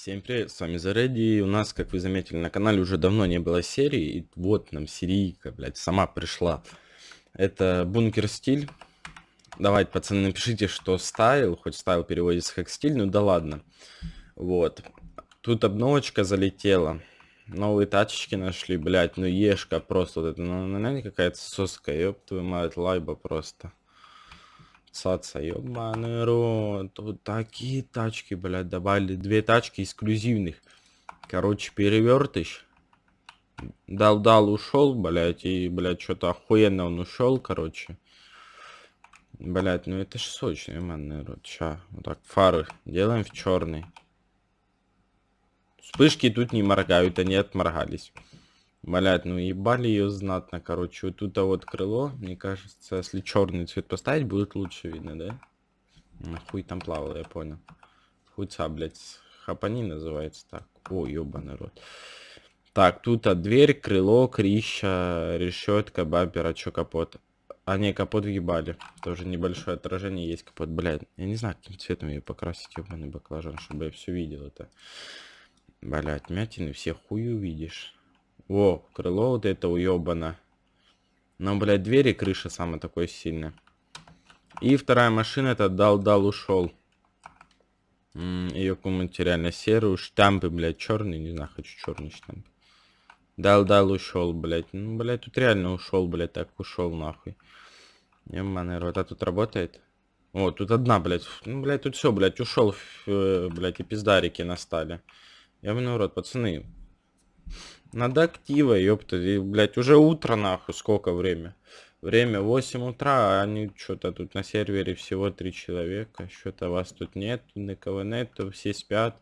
Всем привет, с вами Зареди, у нас, как вы заметили, на канале уже давно не было серии, и вот нам серийка, блядь, сама пришла. Это бункер стиль. Давайте, пацаны, напишите, что стайл, хоть стайл переводится как стиль, ну да ладно. Вот. Тут обновочка залетела. Новые тачечки нашли, блядь, ну ешка просто вот это, ну, она какая-то соска, ёб твою мать, лайба просто. Саца, ёбаный рот. Тут такие тачки, блядь, добавили. Две тачки эксклюзивных. Короче, перевертыш. Дал-дал, ушел, блядь, и, блядь, что-то охуенно он ушел, короче. Блядь, ну это ж сочный, ёбаный рот. Ща, вот так, фары делаем в черный. Вспышки тут не моргают, они отморгались. Блять, ну ебали ее знатно, короче. Вот тут а вот крыло, мне кажется, если черный цвет поставить, будет лучше видно, да? Ну, хуй там плавал, я понял. Хуйца, блядь. хапани называется так. О, ёбаный рот. Так, тут а дверь, крыло, крища, решетка, бампер, а чё капот? А не, капот въебали. Тоже небольшое отражение есть капот. Блядь, я не знаю, каким цветом ее покрасить, ёбаный баклажан, чтобы я все видел это. Блять, мятины все хую видишь. О, крыло вот это уебано. Но, блядь, двери крыша самая такой сильная. И вторая машина это дал-дал ушел. Ее комнате реально серую. Штампы, блядь, черные. Не знаю, хочу черный штамп. Дал-дал ушел, блядь. Ну, блядь, тут реально ушел, блядь, так ушел нахуй. Ебаный рот, а тут работает? О, тут одна, блядь. Ну, блядь, тут все, блядь, ушел, э, блядь, и пиздарики настали. Я Ебаный рот, пацаны. Надо актива, ёпта, и, блядь, уже утро нахуй, сколько время? Время 8 утра, а они что-то тут на сервере всего 3 человека, что-то вас тут нет, никого нет, все спят.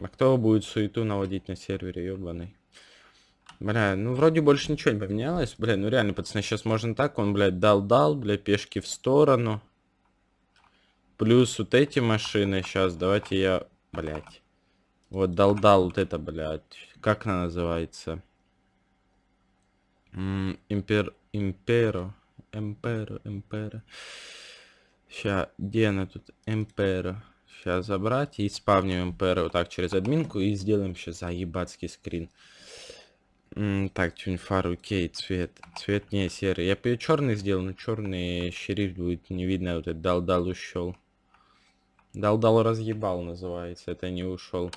А кто будет суету наводить на сервере, ёбаный? Бля, ну вроде больше ничего не поменялось, бля, ну реально, пацаны, сейчас можно так, он, блядь, дал-дал, бля, пешки в сторону. Плюс вот эти машины, сейчас, давайте я, блядь. Вот дал-дал вот это, блядь. Как она называется? М импер... Имперо. Эмперо, Эмперо. Ща, где она тут? Эмперо. Сейчас забрать и спавним Эмперо вот так через админку и сделаем сейчас заебацкий скрин. М так, тюньфар, окей, цвет. Цвет не серый. Я бы черный сделал, но черный шериф будет не видно. Вот этот дал-дал ушел. Дал-дал разъебал называется, это не ушел.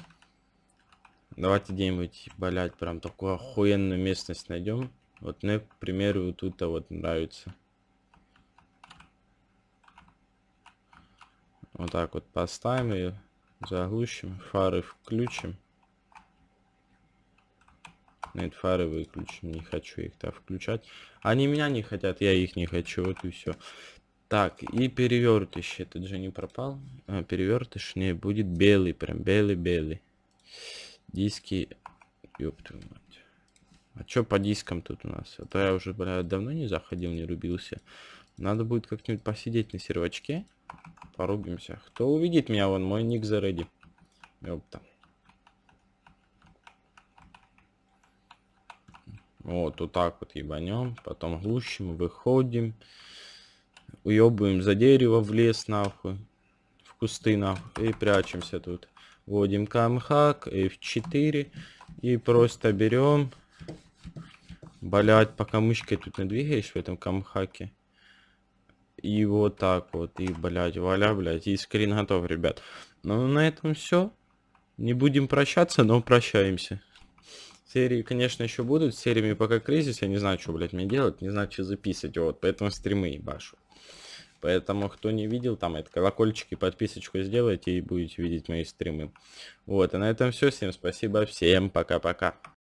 Давайте где-нибудь, блять, прям такую охуенную местность найдем. Вот мне, к примеру, тут-то вот нравится. Вот так вот поставим ее, заглушим, фары включим. Нет, ну, фары выключим, не хочу их-то включать. Они меня не хотят, я их не хочу, вот и все. Так, и перевертыш, этот же не пропал. А, перевертыш не будет белый, прям белый-белый. Диски. Ёб мать. А чё по дискам тут у нас? А то я уже, бля, давно не заходил, не рубился. Надо будет как-нибудь посидеть на сервачке. Порубимся. Кто увидит меня, вон мой ник зареди. Ёпта. Вот, вот так вот ебанем. Потом глушим, выходим. Уебываем за дерево в лес, нахуй. В кусты, нахуй. И прячемся тут вводим камхак, F4 и просто берем, блять, пока мышкой тут не двигаешь в этом камхаке. И вот так вот, и, блять, валя, блять, и скрин готов, ребят. Ну, на этом все. Не будем прощаться, но прощаемся. Серии, конечно, еще будут. сериями пока кризис. Я не знаю, что, блять мне делать. Не знаю, что записывать. Вот, поэтому стримы ебашу. Поэтому, кто не видел, там это колокольчики, подписочку сделайте и будете видеть мои стримы. Вот, и на этом все. Всем спасибо, всем пока-пока.